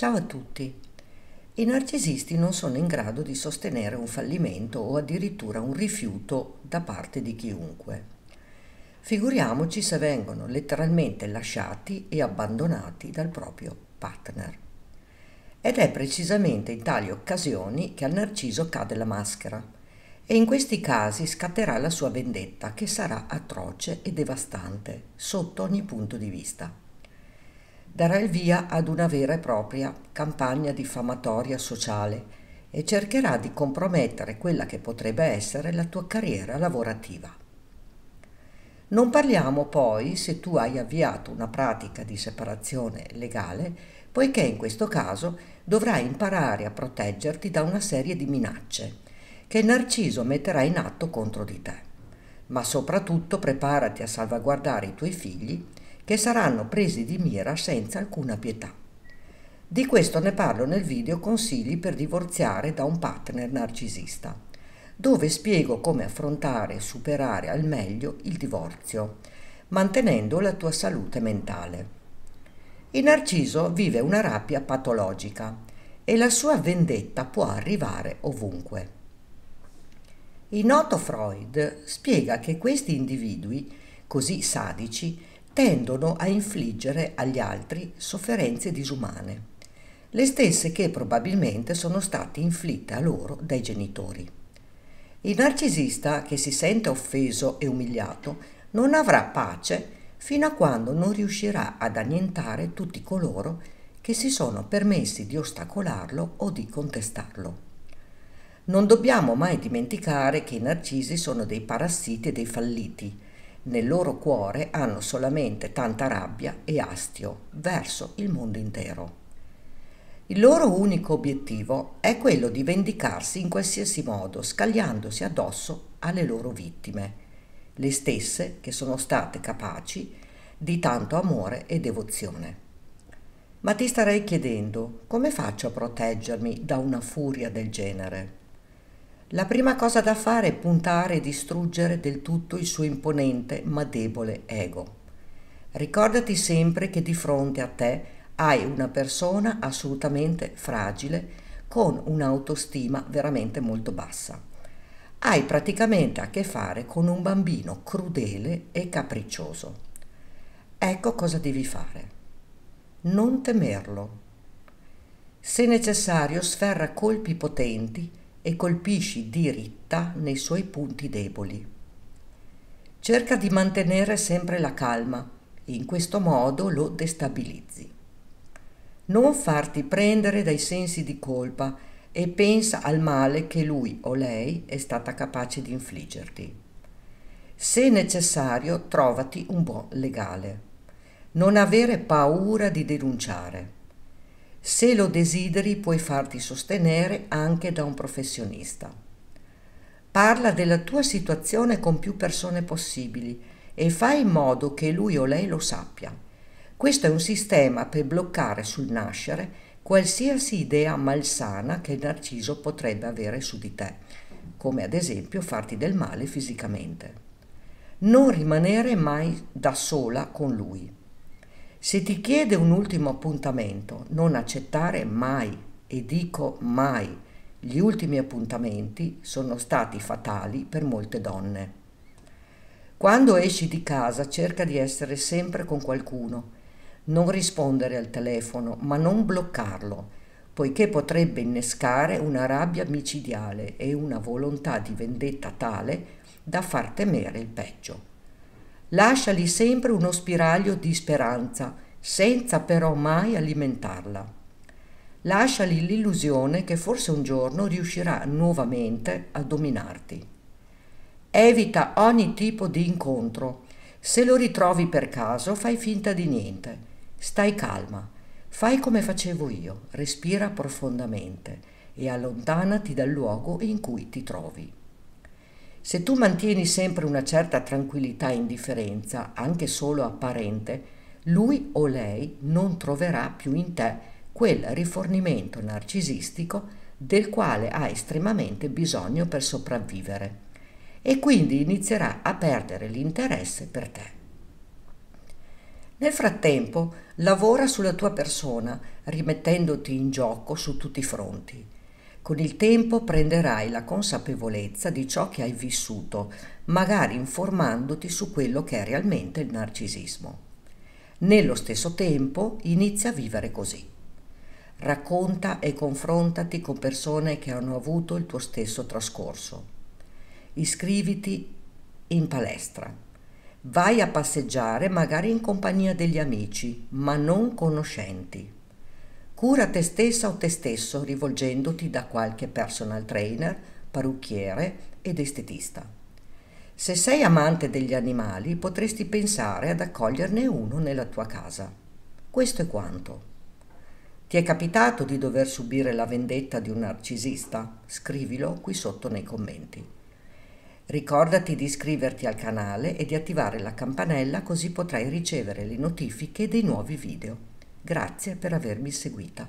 Ciao a tutti. I narcisisti non sono in grado di sostenere un fallimento o addirittura un rifiuto da parte di chiunque. Figuriamoci se vengono letteralmente lasciati e abbandonati dal proprio partner. Ed è precisamente in tali occasioni che al narciso cade la maschera e in questi casi scatterà la sua vendetta che sarà atroce e devastante sotto ogni punto di vista darà il via ad una vera e propria campagna diffamatoria sociale e cercherà di compromettere quella che potrebbe essere la tua carriera lavorativa. Non parliamo poi se tu hai avviato una pratica di separazione legale, poiché in questo caso dovrai imparare a proteggerti da una serie di minacce che Narciso metterà in atto contro di te. Ma soprattutto preparati a salvaguardare i tuoi figli che saranno presi di mira senza alcuna pietà. Di questo ne parlo nel video Consigli per divorziare da un partner narcisista, dove spiego come affrontare e superare al meglio il divorzio, mantenendo la tua salute mentale. Il narciso vive una rabbia patologica e la sua vendetta può arrivare ovunque. Il noto Freud spiega che questi individui, così sadici, tendono a infliggere agli altri sofferenze disumane, le stesse che probabilmente sono state inflitte a loro dai genitori. Il narcisista che si sente offeso e umiliato non avrà pace fino a quando non riuscirà ad annientare tutti coloro che si sono permessi di ostacolarlo o di contestarlo. Non dobbiamo mai dimenticare che i narcisi sono dei parassiti e dei falliti, nel loro cuore hanno solamente tanta rabbia e astio verso il mondo intero. Il loro unico obiettivo è quello di vendicarsi in qualsiasi modo, scagliandosi addosso alle loro vittime, le stesse che sono state capaci di tanto amore e devozione. Ma ti starei chiedendo come faccio a proteggermi da una furia del genere? La prima cosa da fare è puntare e distruggere del tutto il suo imponente ma debole ego. Ricordati sempre che di fronte a te hai una persona assolutamente fragile con un'autostima veramente molto bassa. Hai praticamente a che fare con un bambino crudele e capriccioso. Ecco cosa devi fare. Non temerlo. Se necessario sferra colpi potenti e colpisci diritta nei suoi punti deboli. Cerca di mantenere sempre la calma, in questo modo lo destabilizzi. Non farti prendere dai sensi di colpa e pensa al male che lui o lei è stata capace di infliggerti. Se necessario, trovati un buon legale. Non avere paura di denunciare. Se lo desideri puoi farti sostenere anche da un professionista. Parla della tua situazione con più persone possibili e fai in modo che lui o lei lo sappia. Questo è un sistema per bloccare sul nascere qualsiasi idea malsana che il narciso potrebbe avere su di te, come ad esempio farti del male fisicamente. Non rimanere mai da sola con lui. Se ti chiede un ultimo appuntamento, non accettare mai, e dico mai, gli ultimi appuntamenti sono stati fatali per molte donne. Quando esci di casa cerca di essere sempre con qualcuno, non rispondere al telefono, ma non bloccarlo, poiché potrebbe innescare una rabbia micidiale e una volontà di vendetta tale da far temere il peggio lasciali sempre uno spiraglio di speranza, senza però mai alimentarla. Lasciali l'illusione che forse un giorno riuscirà nuovamente a dominarti. Evita ogni tipo di incontro. Se lo ritrovi per caso, fai finta di niente. Stai calma. Fai come facevo io. Respira profondamente e allontanati dal luogo in cui ti trovi. Se tu mantieni sempre una certa tranquillità e indifferenza, anche solo apparente, lui o lei non troverà più in te quel rifornimento narcisistico del quale ha estremamente bisogno per sopravvivere e quindi inizierà a perdere l'interesse per te. Nel frattempo lavora sulla tua persona rimettendoti in gioco su tutti i fronti con il tempo prenderai la consapevolezza di ciò che hai vissuto, magari informandoti su quello che è realmente il narcisismo. Nello stesso tempo inizia a vivere così. Racconta e confrontati con persone che hanno avuto il tuo stesso trascorso. Iscriviti in palestra. Vai a passeggiare magari in compagnia degli amici, ma non conoscenti. Cura te stessa o te stesso rivolgendoti da qualche personal trainer, parrucchiere ed estetista. Se sei amante degli animali potresti pensare ad accoglierne uno nella tua casa. Questo è quanto. Ti è capitato di dover subire la vendetta di un narcisista? Scrivilo qui sotto nei commenti. Ricordati di iscriverti al canale e di attivare la campanella così potrai ricevere le notifiche dei nuovi video. Grazie per avermi seguita.